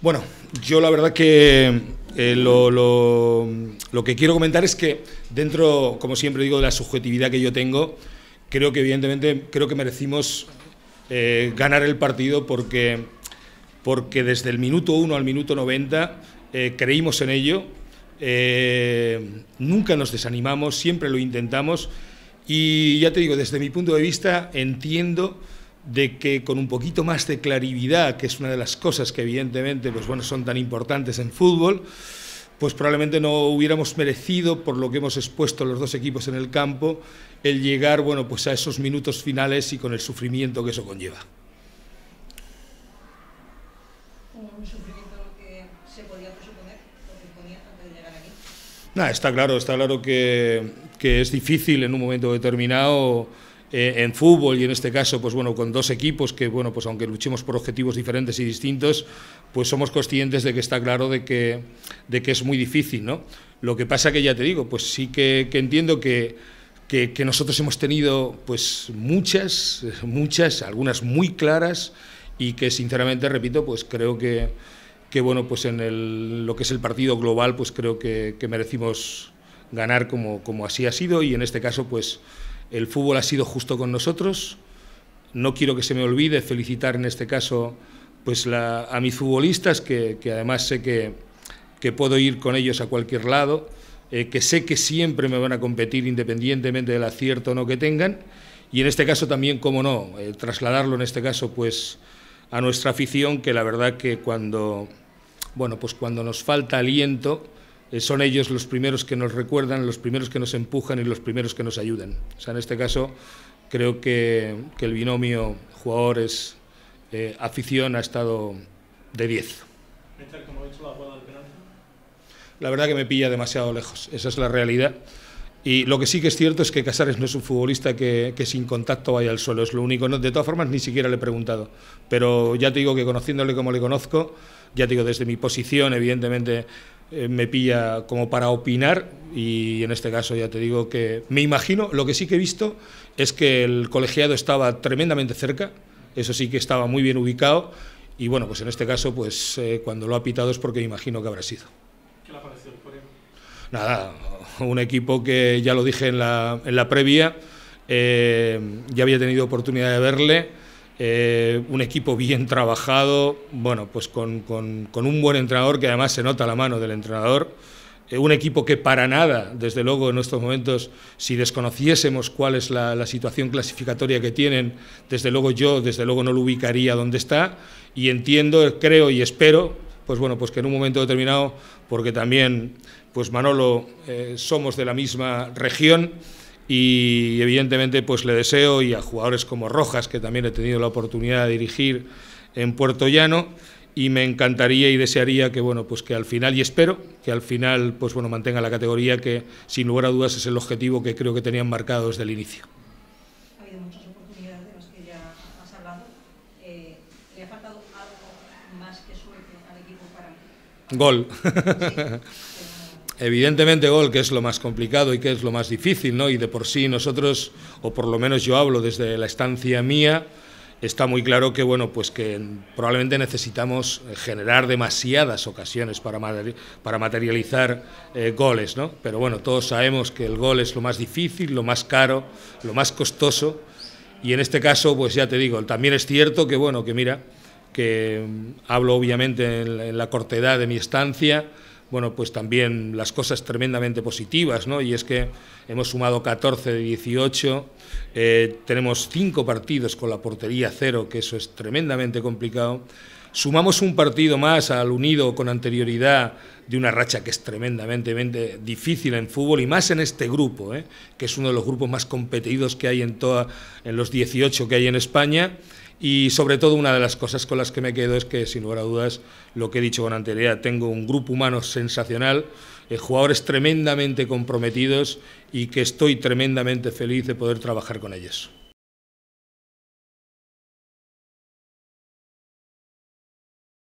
Bueno, yo la verdad que eh, lo, que quiero comentar es que dentro, como siempre digo, de la subjetividad que yo tengo, creo que evidentemente creo que merecimos eh, ganar el partido porque, porque desde el minuto 1 al minuto 90 eh, creímos en ello, nunca nos desanimamos, siempre lo intentamos y ya te digo, desde mi punto de vista entiendo de que con un poquito más de claridad, que es una de las cosas que evidentemente pues bueno, son tan importantes en fútbol, pues probablemente no hubiéramos merecido, por lo que hemos expuesto los dos equipos en el campo, el llegar bueno, pues a esos minutos finales y con el sufrimiento que eso conlleva. Un sufrimiento que se podía presuponer, está claro, está claro que, que es difícil en un momento determinado eh, en fútbol y en este caso, pues bueno, con dos equipos que, bueno, pues aunque luchemos por objetivos diferentes y distintos, pues somos conscientes de que está claro de que, de que es muy difícil, ¿no? Lo que pasa que ya te digo, pues sí que, entiendo que, que, nosotros hemos tenido pues muchas, muchas, algunas muy claras y que sinceramente, repito, pues creo que, que bueno, pues en el, lo que es el partido global, pues creo que, que merecimos ganar como, como así ha sido y en este caso pues el fútbol ha sido justo con nosotros. No quiero que se me olvide felicitar en este caso pues a mis futbolistas, que, además sé que, puedo ir con ellos a cualquier lado, eh, que sé que siempre me van a competir independientemente del acierto o no que tengan. Y en este caso también, cómo no, eh, trasladarlo en este caso pues a nuestra afición, que la verdad que cuando, bueno, pues cuando nos falta aliento, eh, son ellos los primeros que nos recuerdan, los primeros que nos empujan y los primeros que nos ayudan. O sea, en este caso creo que, el binomio jugadores eh, afición ha estado de 10. La verdad que me pilla demasiado lejos, esa es la realidad. Y lo que sí que es cierto es que Casares no es un futbolista que, sin contacto vaya al suelo, es lo único. de todas formas, ni siquiera le he preguntado. Pero ya te digo que conociéndole como le conozco, ya te digo, desde mi posición, evidentemente eh, me pilla como para opinar y en este caso ya te digo que me imagino, lo que sí que he visto es que el colegiado estaba tremendamente cerca, eso sí que estaba muy bien ubicado y bueno, pues en este caso pues eh, cuando lo ha pitado es porque me imagino que habrá sido. ¿Qué le ha parecido el Nada, un equipo que ya lo dije en la, previa, eh, ya había tenido oportunidad de verle eh, un equipo bien trabajado, bueno, pues con, un buen entrenador que además se nota la mano del entrenador, eh, un equipo que para nada, desde luego en estos momentos, si desconociésemos cuál es la, situación clasificatoria que tienen, desde luego yo, desde luego no lo ubicaría donde está y entiendo, creo y espero, pues bueno, pues que en un momento determinado, porque también, pues Manolo, eh, somos de la misma región, y evidentemente pues le deseo y a jugadores como Rojas, que también he tenido la oportunidad de dirigir en Puerto Llano, y me encantaría y desearía que bueno pues que al final y espero que al final pues bueno mantenga la categoría que sin lugar a dudas es el objetivo que creo que tenían marcado desde el inicio. Gol. Evidentemente gol, que es lo más complicado y que es lo más difícil, ¿no? Y de por sí nosotros, o por lo menos yo hablo desde la estancia mía, está muy claro que bueno pues que probablemente necesitamos eh, generar demasiadas ocasiones para materializar eh, goles no pero bueno todos sabemos que el gol es lo más difícil lo más caro lo más costoso y en este caso pues ya te digo también es cierto que bueno que mira que mm, hablo obviamente en la cortedad de mi estancia bueno, pues también las cosas tremendamente positivas, ¿no? Y es que hemos sumado 14 de 18, eh, tenemos cinco partidos con la portería cero, que eso es tremendamente complicado. Sumamos un partido más al unido con anterioridad de una racha que es tremendamente difícil en fútbol y más en este grupo, ¿eh? que es uno de los grupos más competidos que hay en, toda, en los 18 que hay en España. Y sobre todo una de las cosas con las que me quedo es que, sin lugar a dudas, lo que he dicho con anterioridad, tengo un grupo humano sensacional, eh, jugadores tremendamente comprometidos y que estoy tremendamente feliz de poder trabajar con ellos.